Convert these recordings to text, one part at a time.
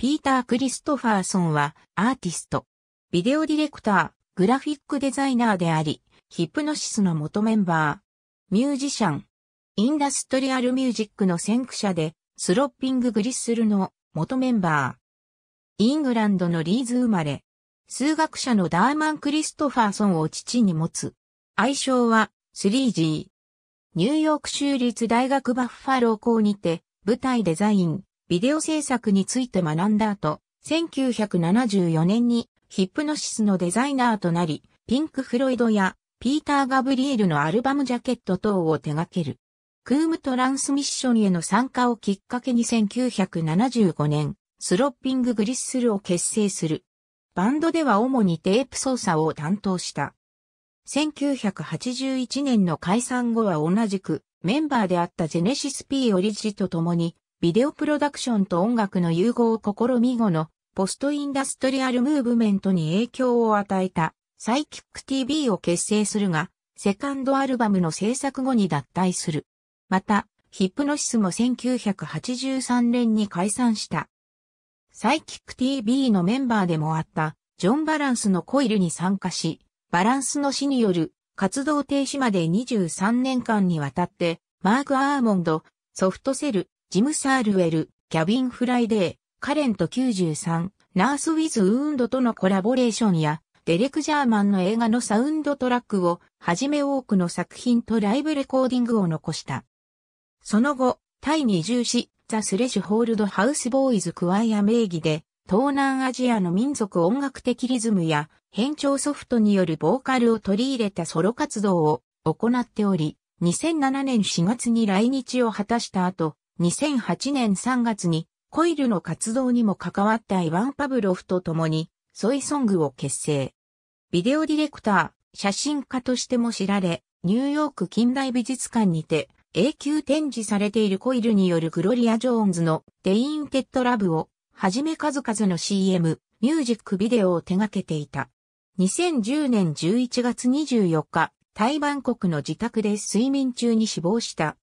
ピーター・クリストファーソンはアーティスト、ビデオディレクター、グラフィックデザイナーであり、ヒプノシスの元メンバー、ミュージシャン、インダストリアルミュージックの先駆者で、スロッピング・グリッスルの元メンバー。イングランドのリーズ生まれ、数学者のダーマン・クリストファーソンを父に持つ。愛称は、スリージー。ニューヨーク州立大学バッファロー校にて、舞台デザイン、ビデオ制作について学んだ後、1974年にヒップノシスのデザイナーとなり、ピンク・フロイドやピーター・ガブリエルのアルバムジャケット等を手掛ける。クームトランスミッションへの参加をきっかけに1975年、スロッピング・グリッスルを結成する。バンドでは主にテープ操作を担当した。1981年の解散後は同じくメンバーであったジェネシスー・オリジと共にビデオプロダクションと音楽の融合を試み後のポストインダストリアルムーブメントに影響を与えたサイキック TV を結成するが、セカンドアルバムの制作後に脱退する。また、ヒップノシスも1983年に解散した。サイキック TV のメンバーでもあったジョン・バランスのコイルに参加し、バランスの死による活動停止まで23年間にわたって、マーク・アーモンド、ソフトセル、ジム・サールウェル、キャビン・フライデー、カレント93、ナース・ウィズ・ウーンドとのコラボレーションや、デレク・ジャーマンの映画のサウンドトラックを、はじめ多くの作品とライブレコーディングを残した。その後、タイに移住し、ザ・スレシュ・ホールド・ハウス・ボーイズ・クワイア名義で、東南アジアの民族音楽的リズムや変調ソフトによるボーカルを取り入れたソロ活動を行っており、2007年4月に来日を果たした後、2008年3月にコイルの活動にも関わったイワン・パブロフと共にソイソングを結成。ビデオディレクター、写真家としても知られ、ニューヨーク近代美術館にて永久展示されているコイルによるグロリア・ジョーンズのデインテッド・ラブをはじめ数々の CM、ミュージックビデオを手掛けていた。2010年11月24日、台湾国の自宅で睡眠中に死亡した。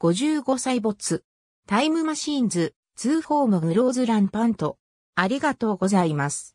55歳没。タイムマシーンズ、ーフォームグローズランパント。ありがとうございます。